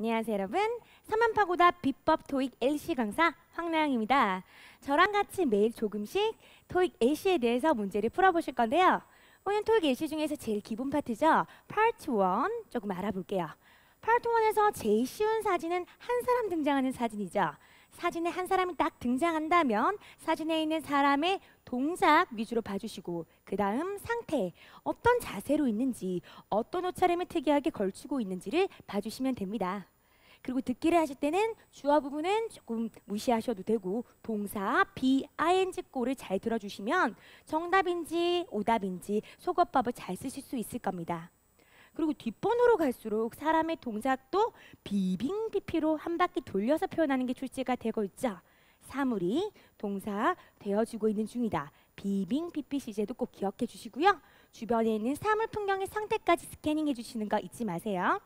안녕하세요 여러분 삼만파고다 비법 토익 LC 강사 황나영입니다 저랑 같이 매일 조금씩 토익 LC에 대해서 문제를 풀어보실 건데요 오늘 토익 LC 중에서 제일 기본 파트죠 파트 1 조금 알아볼게요 팔트원에서 제일 쉬운 사진은 한 사람 등장하는 사진이죠. 사진에 한 사람이 딱 등장한다면 사진에 있는 사람의 동작 위주로 봐주시고 그 다음 상태, 어떤 자세로 있는지 어떤 옷차림을 특이하게 걸치고 있는지를 봐주시면 됩니다. 그리고 듣기를 하실 때는 주어 부분은 조금 무시하셔도 되고 동사 b ing 꼴을 잘 들어주시면 정답인지 오답인지 속어법을 잘 쓰실 수 있을 겁니다. 그리고 뒷번호로 갈수록 사람의 동작도 비빙비피로 한 바퀴 돌려서 표현하는 게 출제가 되고 있죠. 사물이 동사 되어주고 있는 중이다. 비빙비피 시제도 꼭 기억해 주시고요. 주변에 있는 사물 풍경의 상태까지 스캐닝해 주시는 거 잊지 마세요.